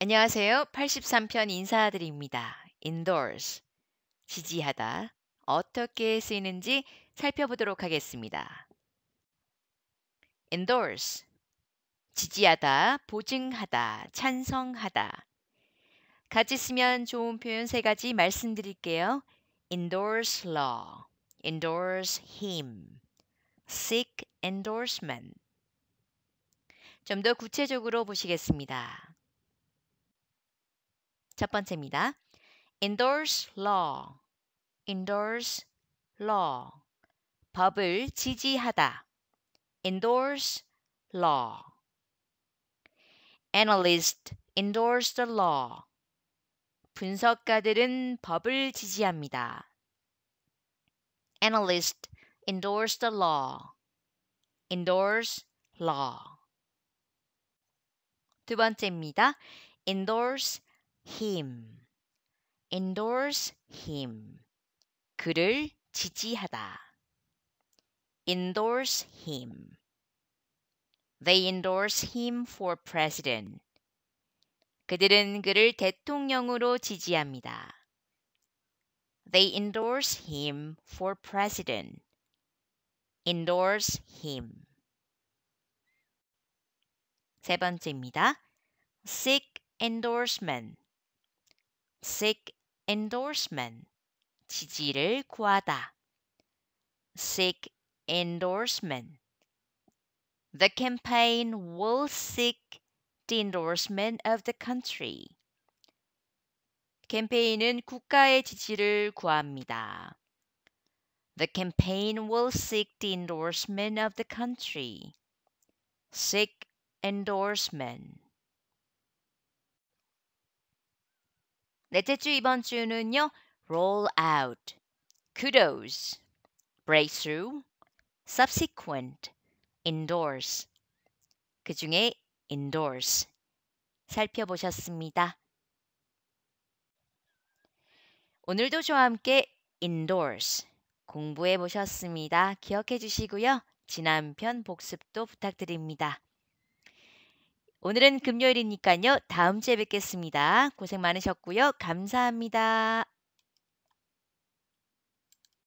안녕하세요. 83편 인사드립니다. e n d o r s 지지하다. 어떻게 쓰이는지 살펴보도록 하겠습니다. endorse. 지지하다, 보증하다, 찬성하다. 같이 쓰면 좋은 표현 세 가지 말씀드릴게요. endorse law, endorse him, seek endorsement. 좀 더 구체적으로 보시겠습니다. 첫 번째입니다. endorse law, endorse law. 법을 지지하다. endorse law. analyst endorse the law. 분석가들은 법을 지지합니다. analyst endorse the law. endorse law. 두 번째입니다. endorse him. endorse him. 그를 지지하다. endorse him. They endorse him for president. 그들은 그를 대통령으로 지지합니다. They endorse him for president. endorse him. 세 번째입니다. seek endorsement. seek endorsement 지지를 구하다 seek endorsement The campaign will seek the endorsement of the country. 캠페인은 국가의 지지를 구합니다. The campaign will seek the endorsement of the country. Seek endorsement. 넷째 주 이번 주는요. roll out, kudos, breakthrough, subsequent, endorse. 그 중에 endorse 살펴보셨습니다. 오늘도 저와 함께 endorse 공부해 보셨습니다. 기억해 주시고요. 지난 편 복습도 부탁드립니다. 오늘은 금요일이니까요. 다음 주에 뵙겠습니다. 고생 많으셨고요. 감사합니다.